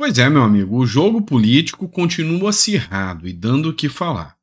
Pois é, meu amigo, o jogo político continua acirrado e dando o que falar.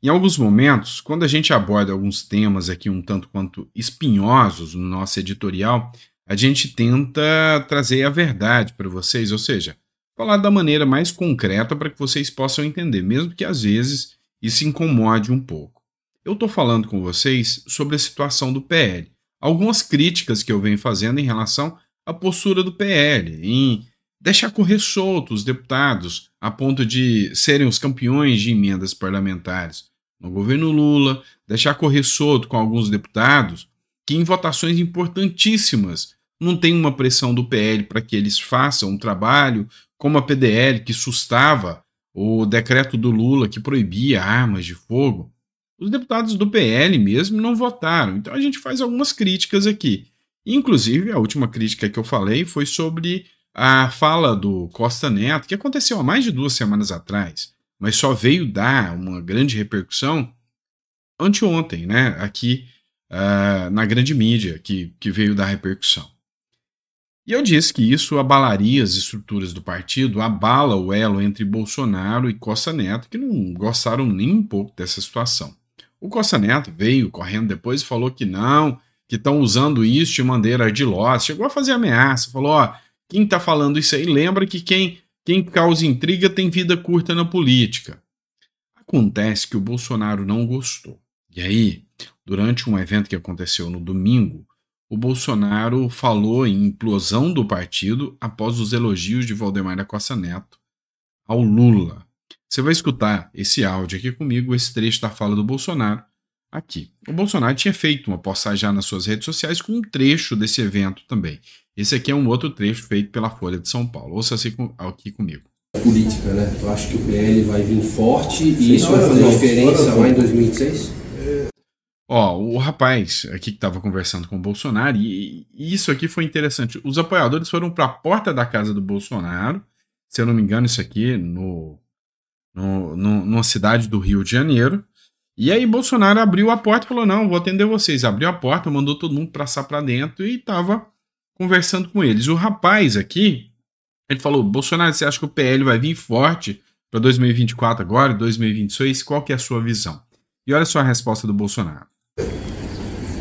Em alguns momentos, quando a gente aborda alguns temas aqui um tanto quanto espinhosos no nosso editorial, a gente tenta trazer a verdade para vocês, ou seja, falar da maneira mais concreta para que vocês possam entender, mesmo que às vezes isso incomode um pouco. Eu estou falando com vocês sobre a situação do PL, algumas críticas que eu venho fazendo em relação à postura do PL, em deixar correr solto os deputados a ponto de serem os campeões de emendas parlamentares no governo Lula, deixar correr solto com alguns deputados que em votações importantíssimas não tem uma pressão do PL para que eles façam um trabalho como a PDL que sustava o decreto do Lula que proibia armas de fogo. Os deputados do PL mesmo não votaram. Então a gente faz algumas críticas aqui. Inclusive, a última crítica que eu falei foi sobre a fala do Costa Neto, que aconteceu há mais de duas semanas atrás, mas só veio dar uma grande repercussão anteontem, né? Aqui uh, na grande mídia que, que veio dar repercussão. E eu disse que isso abalaria as estruturas do partido, abala o elo entre Bolsonaro e Costa Neto, que não gostaram nem um pouco dessa situação. O Costa Neto veio correndo depois e falou que não, que estão usando isso de maneira ardilosa. Chegou a fazer ameaça, falou: ó, quem está falando isso aí lembra que quem, quem causa intriga tem vida curta na política. Acontece que o Bolsonaro não gostou. E aí, durante um evento que aconteceu no domingo, o Bolsonaro falou em implosão do partido após os elogios de Valdemar da Costa Neto ao Lula. Você vai escutar esse áudio aqui comigo, esse trecho da fala do Bolsonaro aqui. O Bolsonaro tinha feito uma postagem já nas suas redes sociais com um trecho desse evento também. Esse aqui é um outro trecho feito pela Folha de São Paulo. Ouça assim aqui comigo. Política, né? Tu acha que o PL vai vir forte e isso vai fazer diferença lá em 2026? Ó, o rapaz aqui que estava conversando com o Bolsonaro, e, e, isso aqui foi interessante. Os apoiadores foram para a porta da casa do Bolsonaro, se eu não me engano, isso aqui no, no, no, numa cidade do Rio de Janeiro. E aí Bolsonaro abriu a porta e falou: Não, vou atender vocês. Abriu a porta, mandou todo mundo passar para dentro e estava conversando com eles. O rapaz aqui, ele falou: Bolsonaro, você acha que o PL vai vir forte para 2024 agora, 2026? Qual que é a sua visão? E olha só a resposta do Bolsonaro.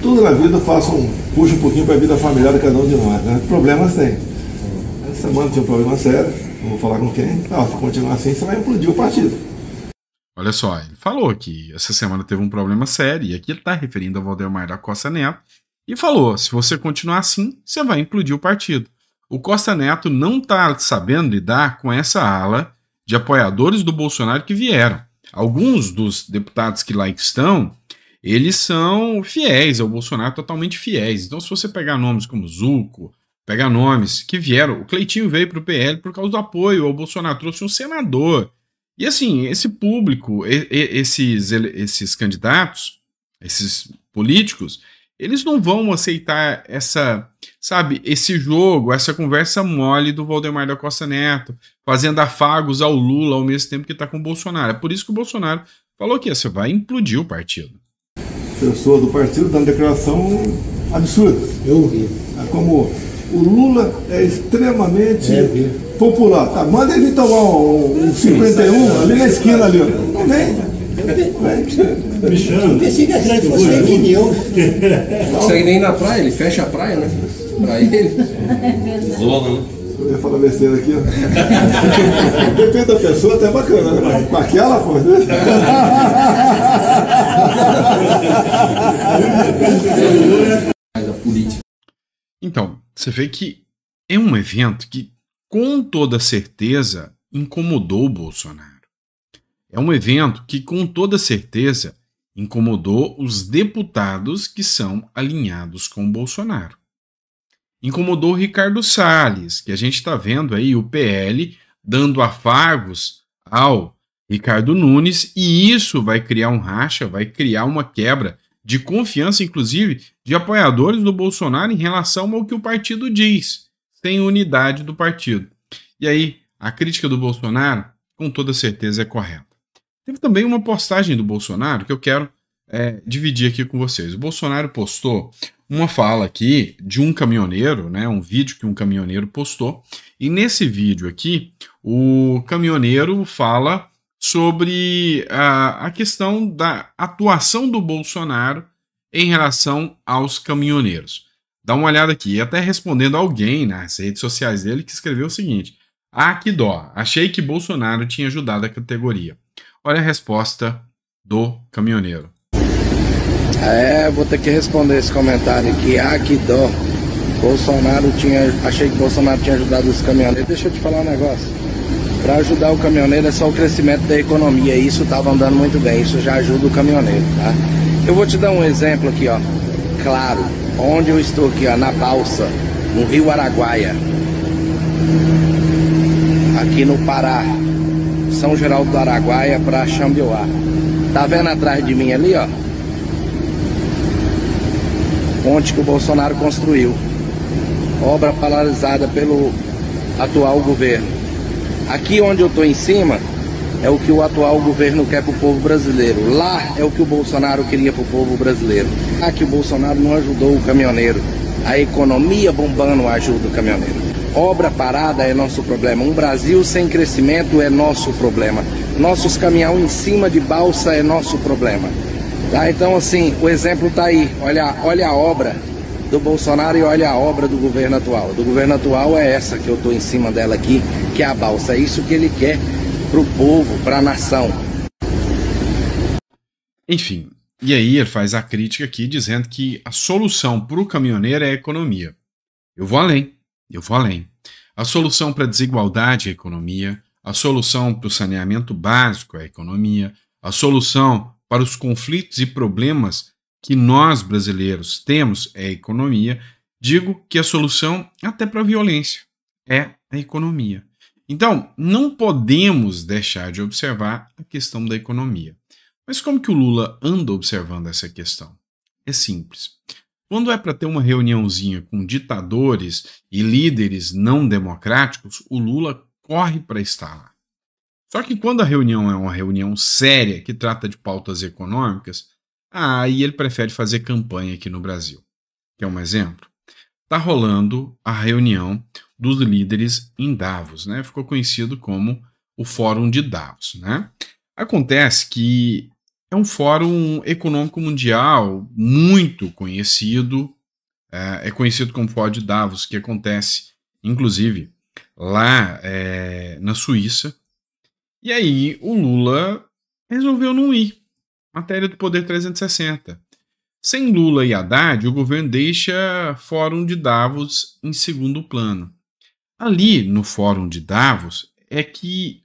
Tudo na vida faça um, puxa um pouquinho para a vida familiar de cada um de nós. Né? Problemas tem. Essa semana tinha um problema sério, não vou falar com quem. Não, ah, se continuar assim, você vai implodir o partido. Olha só, ele falou que essa semana teve um problema sério, e aqui ele está referindo ao Valdemar da Costa Neto, e falou: se você continuar assim, você vai implodir o partido. O Costa Neto não está sabendo lidar com essa ala de apoiadores do Bolsonaro que vieram. Alguns dos deputados que lá estão, eles são fiéis ao Bolsonaro, totalmente fiéis. Então, se você pegar nomes como Zuco, pegar nomes que vieram, o Cleitinho veio para o PL por causa do apoio ao Bolsonaro, trouxe um senador. E assim, esse público, esses, esses candidatos, esses políticos, eles não vão aceitar essa, sabe, esse jogo, essa conversa mole do Valdemar da Costa Neto, fazendo afagos ao Lula ao mesmo tempo que está com o Bolsonaro. É por isso que o Bolsonaro falou que você vai implodir o partido. Pessoas do partido dando declaração absurda. Eu ouvi. É como o Lula é extremamente é, popular. Tá, manda ele tomar um, um 51 ali na esquina ali. Não vem. Tá eu, Bichando. pensei que a fosse fake news. Não consegue nem ir na praia, ele fecha a praia, né? Pra ele. Zona, né? Poder falar besteira aqui, ó. Depende da pessoa, até bacana, né? Com aquela, coisa. Né? Então, você vê que é um evento que, com toda certeza, incomodou o Bolsonaro é um evento que, com toda certeza, incomodou os deputados que são alinhados com Bolsonaro. Incomodou Ricardo Salles, que a gente está vendo aí o PL dando afagos ao Ricardo Nunes, e isso vai criar um racha, vai criar uma quebra de confiança, inclusive, de apoiadores do Bolsonaro em relação ao que o partido diz, sem unidade do partido. E aí, a crítica do Bolsonaro, com toda certeza, é correta. Teve também uma postagem do Bolsonaro que eu quero é, dividir aqui com vocês. O Bolsonaro postou uma fala aqui de um caminhoneiro, né, um vídeo que um caminhoneiro postou, e nesse vídeo aqui o caminhoneiro fala sobre a, a questão da atuação do Bolsonaro em relação aos caminhoneiros. Dá uma olhada aqui, até respondendo alguém nas redes sociais dele que escreveu o seguinte: Ah, que dó, achei que Bolsonaro tinha ajudado a categoria. Olha a resposta do caminhoneiro. É, vou ter que responder esse comentário aqui. Ah, que dó. Bolsonaro tinha. Achei que Bolsonaro tinha ajudado os caminhoneiros. Deixa eu te falar um negócio. Para ajudar o caminhoneiro é só o crescimento da economia. Isso estava andando muito bem. Isso já ajuda o caminhoneiro, tá? Eu vou te dar um exemplo aqui, ó. Claro, onde eu estou aqui, ó, na balsa, no Rio Araguaia, aqui no Pará. São Geraldo do Araguaia para Xambiuá. Tá vendo atrás de mim ali, ó? Ponte que o Bolsonaro construiu. Obra paralisada pelo atual governo. Aqui onde eu tô em cima é o que o atual governo quer pro povo brasileiro. Lá é o que o Bolsonaro queria pro povo brasileiro. Aqui o Bolsonaro não ajudou o caminhoneiro. A economia bombando ajuda o caminhoneiro. Obra parada é nosso problema. Um Brasil sem crescimento é nosso problema. Nossos caminhão em cima de balsa é nosso problema. Tá? Então, assim, o exemplo está aí. Olha, olha a obra do Bolsonaro e olha a obra do governo atual. Do governo atual é essa que eu estou em cima dela aqui, que é a balsa. É isso que ele quer para o povo, para a nação. Enfim, e aí ele faz a crítica aqui dizendo que a solução para o caminhoneiro é a economia. Eu vou além. Eu vou além. A solução para a desigualdade é a economia, a solução para o saneamento básico é a economia, a solução para os conflitos e problemas que nós brasileiros temos é a economia. Digo que a solução até para a violência é a economia. Então, não podemos deixar de observar a questão da economia. Mas como que o Lula anda observando essa questão? É simples. Quando é para ter uma reuniãozinha com ditadores e líderes não democráticos, o Lula corre para estar lá. Só que quando a reunião é uma reunião séria que trata de pautas econômicas, aí ele prefere fazer campanha aqui no Brasil. Quer um exemplo? Tá rolando a reunião dos líderes em Davos, né? Ficou conhecido como o Fórum de Davos, né? Acontece que é um fórum econômico mundial muito conhecido, é, é conhecido como Fórum de Davos, que acontece, inclusive, lá é, na Suíça. E aí o Lula resolveu não ir. Matéria do Poder 360. Sem Lula e Haddad, o governo deixa Fórum de Davos em segundo plano. Ali no Fórum de Davos é que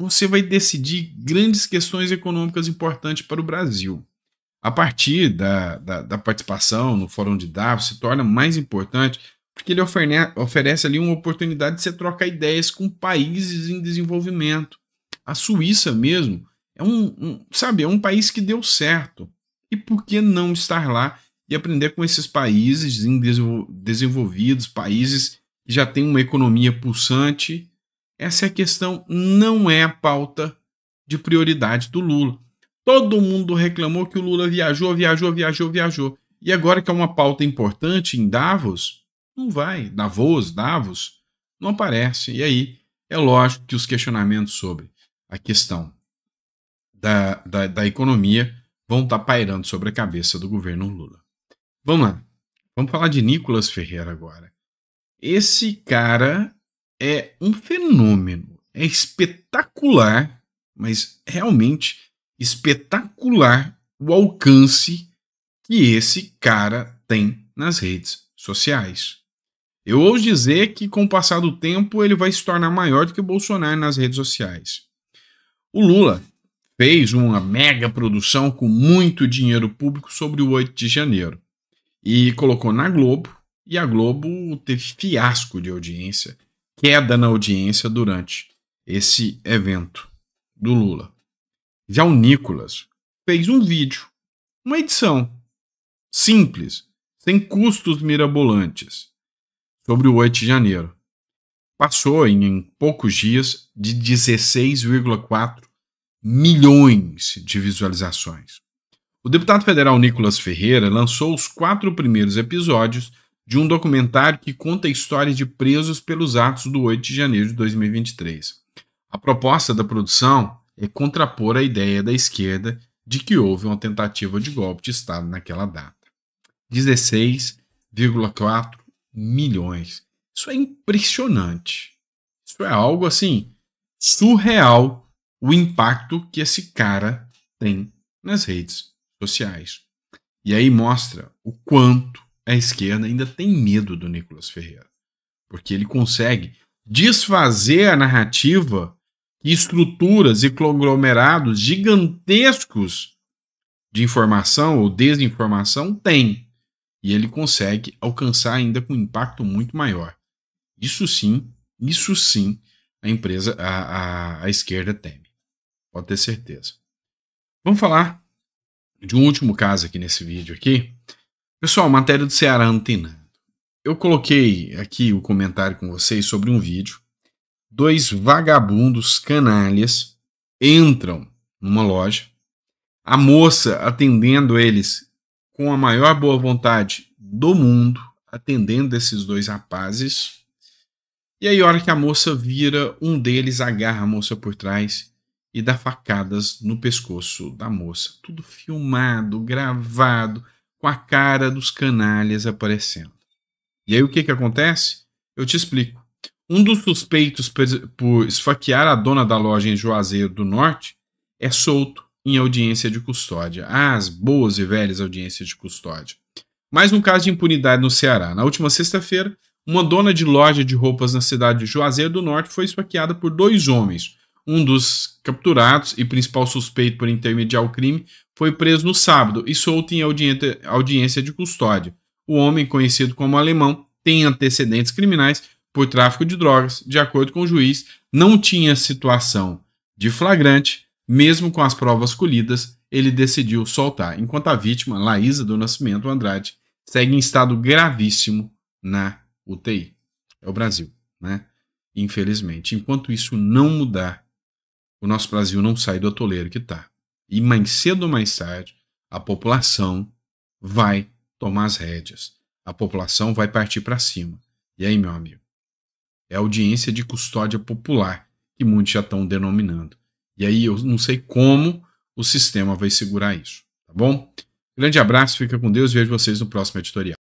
você vai decidir grandes questões econômicas importantes para o Brasil. A partir da, da, da participação no Fórum de Davos, se torna mais importante porque ele oferne, oferece ali uma oportunidade de você trocar ideias com países em desenvolvimento. A Suíça mesmo é um, um, sabe, é um país que deu certo. E por que não estar lá e aprender com esses países desenvolvidos, países que já têm uma economia pulsante essa é a questão, não é a pauta de prioridade do Lula. Todo mundo reclamou que o Lula viajou, viajou, viajou, viajou. E agora que é uma pauta importante em Davos, não vai. Davos, Davos, não aparece. E aí é lógico que os questionamentos sobre a questão da, da, da economia vão estar tá pairando sobre a cabeça do governo Lula. Vamos lá. Vamos falar de Nicolas Ferreira agora. Esse cara é um fenômeno. É espetacular, mas realmente espetacular o alcance que esse cara tem nas redes sociais. Eu ouso dizer que, com o passar do tempo, ele vai se tornar maior do que o Bolsonaro nas redes sociais. O Lula fez uma mega produção com muito dinheiro público sobre o 8 de janeiro e colocou na Globo, e a Globo teve fiasco de audiência queda na audiência durante esse evento do Lula. Já o Nicolas fez um vídeo, uma edição simples, sem custos mirabolantes, sobre o 8 de janeiro. Passou em, em poucos dias de 16,4 milhões de visualizações. O deputado federal Nicolas Ferreira lançou os quatro primeiros episódios de um documentário que conta a história de presos pelos atos do 8 de janeiro de 2023. A proposta da produção é contrapor a ideia da esquerda de que houve uma tentativa de golpe de Estado naquela data. 16,4 milhões. Isso é impressionante. Isso é algo assim surreal o impacto que esse cara tem nas redes sociais. E aí mostra o quanto a esquerda ainda tem medo do Nicolas Ferreira, porque ele consegue desfazer a narrativa que estruturas e conglomerados gigantescos de informação ou desinformação tem. E ele consegue alcançar ainda com um impacto muito maior. Isso sim, isso sim, a empresa, a, a, a esquerda teme. Pode ter certeza. Vamos falar de um último caso aqui nesse vídeo aqui, Pessoal, matéria do Ceará Antenado. Eu coloquei aqui o comentário com vocês sobre um vídeo. Dois vagabundos canalhas entram numa loja. A moça atendendo eles com a maior boa vontade do mundo, atendendo esses dois rapazes. E aí, a hora que a moça vira, um deles agarra a moça por trás e dá facadas no pescoço da moça. Tudo filmado, gravado com a cara dos canalhas aparecendo. E aí o que, que acontece? Eu te explico. Um dos suspeitos por esfaquear a dona da loja em Juazeiro do Norte é solto em audiência de custódia. As boas e velhas audiências de custódia. Mais um caso de impunidade no Ceará. Na última sexta-feira, uma dona de loja de roupas na cidade de Juazeiro do Norte foi esfaqueada por dois homens, um dos capturados e principal suspeito por intermediar o crime foi preso no sábado e solto em audiência de custódia. O homem, conhecido como Alemão, tem antecedentes criminais por tráfico de drogas. De acordo com o juiz, não tinha situação de flagrante, mesmo com as provas colhidas, ele decidiu soltar, enquanto a vítima, Laísa do Nascimento Andrade, segue em estado gravíssimo na UTI. É o Brasil, né? Infelizmente. Enquanto isso não mudar, o nosso Brasil não sai do atoleiro que está. E mais cedo ou mais tarde, a população vai tomar as rédeas. A população vai partir para cima. E aí, meu amigo? É audiência de custódia popular que muitos já estão denominando. E aí eu não sei como o sistema vai segurar isso, tá bom? Grande abraço, fica com Deus, vejo vocês no próximo editorial.